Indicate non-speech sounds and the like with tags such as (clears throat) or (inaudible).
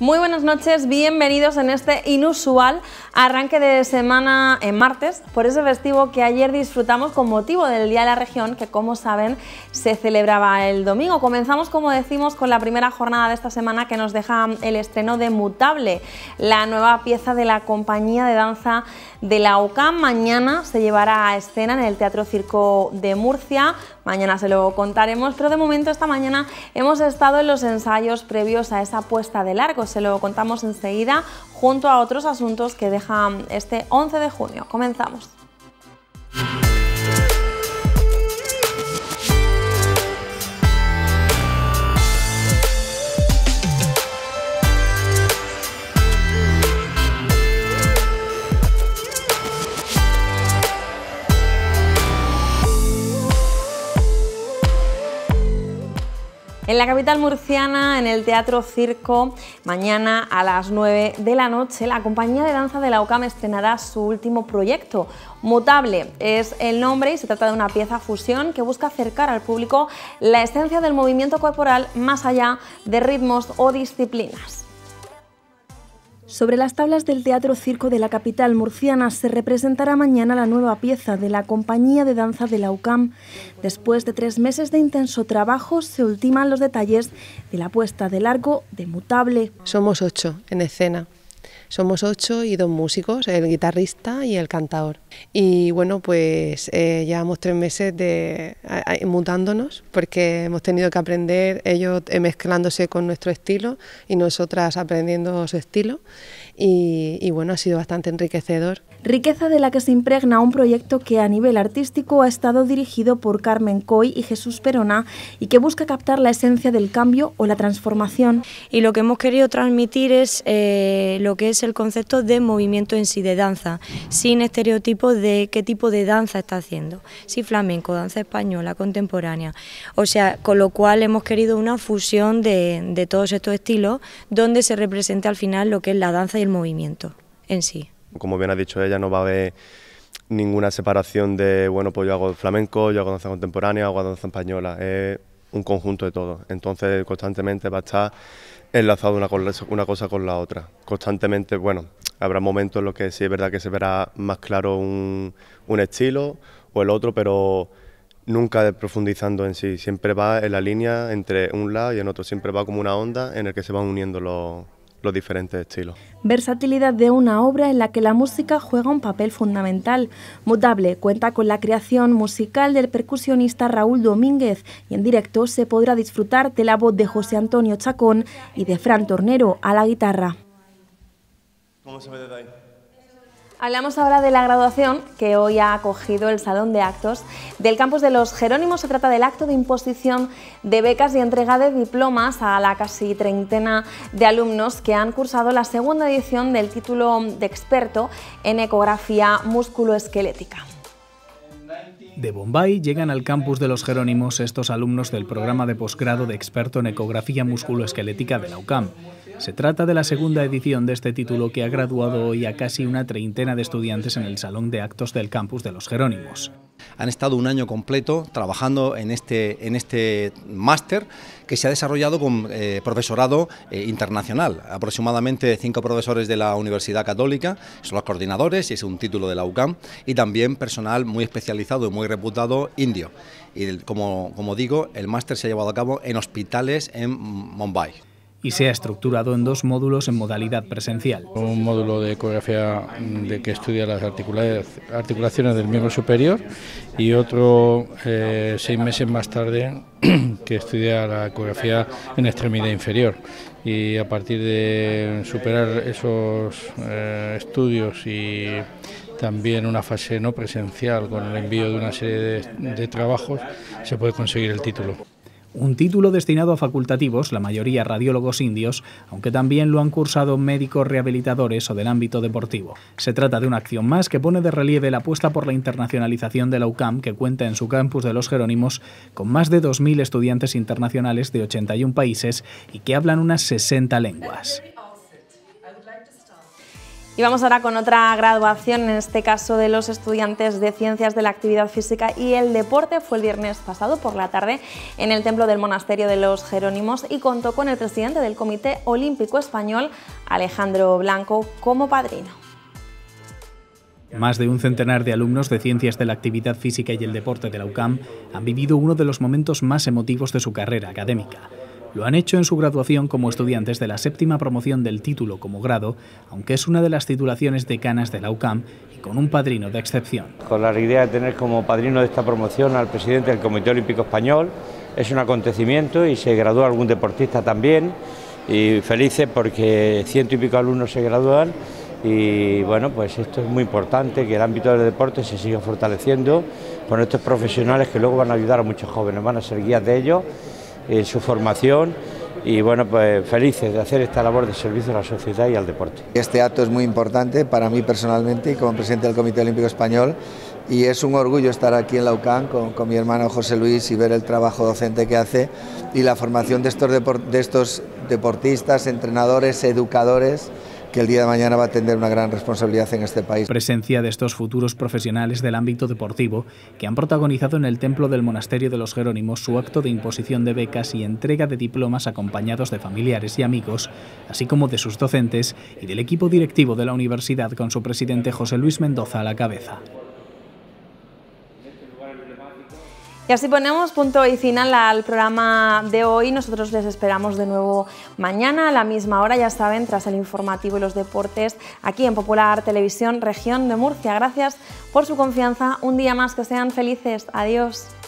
Muy buenas noches, bienvenidos en este inusual arranque de semana en martes por ese festivo que ayer disfrutamos con motivo del Día de la Región que como saben se celebraba el domingo. Comenzamos como decimos con la primera jornada de esta semana que nos deja el estreno de Mutable, la nueva pieza de la compañía de danza de la UCAM. Mañana se llevará a escena en el Teatro Circo de Murcia mañana se lo contaremos, pero de momento esta mañana hemos estado en los ensayos previos a esa puesta de largo, se lo contamos enseguida junto a otros asuntos que deja este 11 de junio. Comenzamos. en la capital murciana, en el Teatro Circo. Mañana a las 9 de la noche, la compañía de danza de la OCAM estrenará su último proyecto. Mutable es el nombre y se trata de una pieza fusión que busca acercar al público la esencia del movimiento corporal más allá de ritmos o disciplinas. Sobre las tablas del Teatro Circo de la capital murciana se representará mañana la nueva pieza de la Compañía de Danza de la UCAM. Después de tres meses de intenso trabajo se ultiman los detalles de la puesta de largo de Mutable. Somos ocho en escena. Somos ocho y dos músicos, el guitarrista y el cantador. Y bueno, pues eh, llevamos tres meses mutándonos porque hemos tenido que aprender ellos eh, mezclándose con nuestro estilo y nosotras aprendiendo su estilo y, bueno, ha sido bastante enriquecedor. Riqueza de la que se impregna un proyecto que a nivel artístico ha estado dirigido por Carmen Coy y Jesús Perona y que busca captar la esencia del cambio o la transformación. Y lo que hemos querido transmitir es eh, lo que es el concepto de movimiento en sí, de danza, sin estereotipos de qué tipo de danza está haciendo, si flamenco, danza española, contemporánea. O sea, con lo cual hemos querido una fusión de, todos estos estilos donde se represente al final lo que es la danza y movimiento en sí. Como bien ha dicho ella, no va a haber ninguna separación de, bueno, pues yo hago flamenco, yo hago danza contemporánea, hago danza española. Es un conjunto de todo. Entonces, constantemente va a estar enlazado una, cosa con la otra. Constantemente, bueno, habrá momentos en los que sí es verdad que se verá más claro un, estilo o el otro, pero nunca profundizando en sí. Siempre va en la línea entre un lado y el otro. Siempre va como una onda en el que se van uniendo los los diferentes estilos. Versatilidad de una obra en la que la música juega un papel fundamental. Mutable cuenta con la creación musical del percusionista Raúl Domínguez y en directo se podrá disfrutar de la voz de José Antonio Chacón y de Fran Tornero a la guitarra. ¿Cómo se ve Hablamos ahora de la graduación que hoy ha acogido el Salón de Actos del Campus de los Jerónimos. Se trata del acto de imposición de becas y entrega de diplomas a la casi treintena de alumnos que han cursado la segunda edición del título de experto en ecografía musculoesquelética. De Bombay llegan al campus de los Jerónimos estos alumnos del programa de posgrado de experto en ecografía musculoesquelética de la UCAM. Se trata de la segunda edición de este título que ha graduado hoy a casi una treintena de estudiantes en el Salón de Actos del campus de los Jerónimos. Han estado un año completo trabajando en este, este máster que se ha desarrollado con eh, profesorado eh, internacional, aproximadamente cinco profesores de la Universidad Católica, son los coordinadores, y es un título de la UCAM, y también personal muy especializado y muy reputado indio. Y como digo, el máster se ha llevado a cabo en hospitales en Mumbai y se ha estructurado en dos módulos en modalidad presencial. Un módulo de ecografía de que estudia las articulaciones del miembro superior y otro eh, seis meses más tarde (clears throat) que estudia la ecografía en extremidad inferior. Y a partir de superar esos eh, estudios y también una fase no presencial con el envío de una serie de trabajos se puede conseguir el título un título destinado a facultativos, la mayoría radiólogos indios, aunque también lo han cursado médicos rehabilitadores o del ámbito deportivo. Se trata de una acción más que pone de relieve la apuesta por la internacionalización de la UCAM, que cuenta en su campus de los Jerónimos con más de 2.000 estudiantes internacionales de 81 países y que hablan unas 60 lenguas. Y vamos ahora con otra graduación, en este caso de los estudiantes de Ciencias de la Actividad Física y el Deporte. Fue el viernes pasado por la tarde en el Templo del Monasterio de los Jerónimos y contó con el presidente del Comité Olímpico Español, Alejandro Blanco, como padrino. Más de un centenar de alumnos de Ciencias de la Actividad Física y el Deporte de la UCAM han vivido uno de los momentos más emotivos de su carrera académica. Lo han hecho en su graduación como estudiantes de la séptima promoción del título como grado, aunque es una de las titulaciones decanas de la UCAM y con un padrino de excepción. Con la idea de tener como padrino de esta promoción al presidente del Comité Olímpico Español, es un acontecimiento y se gradúa algún deportista también y felices porque ciento y pico alumnos se gradúan y bueno, pues esto es muy importante, que el ámbito del deporte se siga fortaleciendo con estos profesionales que luego van a ayudar a muchos jóvenes, van a ser guías de ellos ...en su formación y bueno, pues felices de hacer esta labor de servicio a la sociedad y al deporte. Este acto es muy importante para mí personalmente y como presidente del Comité Olímpico Español y es un orgullo estar aquí en la con, mi hermano José Luis y ver el trabajo docente que hace y la formación de estos deportistas, entrenadores, educadores que el día de mañana va a tener una gran responsabilidad en este país. Presencia de estos futuros profesionales del ámbito deportivo que han protagonizado en el templo del Monasterio de los Jerónimos su acto de imposición de becas y entrega de diplomas acompañados de familiares y amigos, así como de sus docentes y del equipo directivo de la universidad con su presidente José Luis Mendoza a la cabeza. Y así ponemos punto y final al programa de hoy. Nosotros les esperamos de nuevo mañana a la misma hora, ya saben, tras el informativo y los deportes, aquí en Popular Televisión, región de Murcia. Gracias por su confianza. Un día más, que sean felices. Adiós.